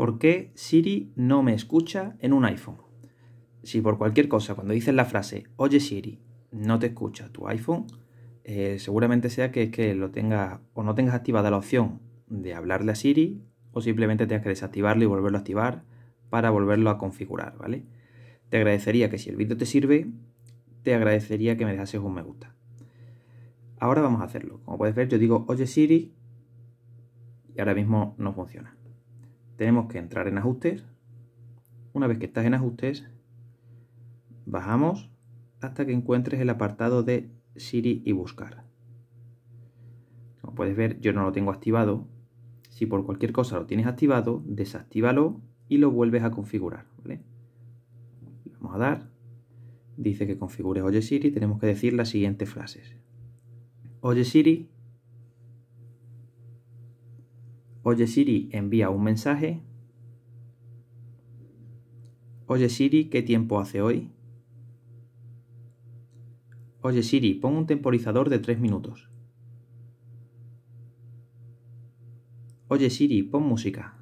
¿Por qué Siri no me escucha en un iPhone? Si por cualquier cosa, cuando dices la frase, oye Siri, no te escucha tu iPhone, eh, seguramente sea que, que lo tengas o no tengas activada la opción de hablarle a Siri o simplemente tengas que desactivarlo y volverlo a activar para volverlo a configurar, ¿vale? Te agradecería que si el vídeo te sirve, te agradecería que me dejases un me gusta. Ahora vamos a hacerlo. Como puedes ver, yo digo, oye Siri, y ahora mismo no funciona tenemos que entrar en ajustes. Una vez que estás en ajustes, bajamos hasta que encuentres el apartado de Siri y buscar. Como puedes ver, yo no lo tengo activado. Si por cualquier cosa lo tienes activado, desactívalo y lo vuelves a configurar. Vamos a dar. Dice que configures Oye Siri. Tenemos que decir las siguientes frases. Oye Siri, Oye Siri, envía un mensaje. Oye Siri, ¿qué tiempo hace hoy? Oye Siri, pon un temporizador de 3 minutos. Oye Siri, pon música.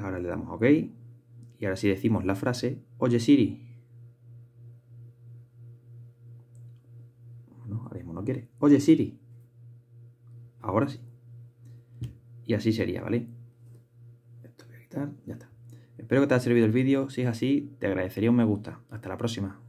Ahora le damos OK. Y ahora si decimos la frase, Oye Siri, ahora mismo no quiere. Oye, Siri. Ahora sí. Y así sería, ¿vale? Esto voy a quitar, ya está. Espero que te haya servido el vídeo. Si es así, te agradecería un me gusta. Hasta la próxima.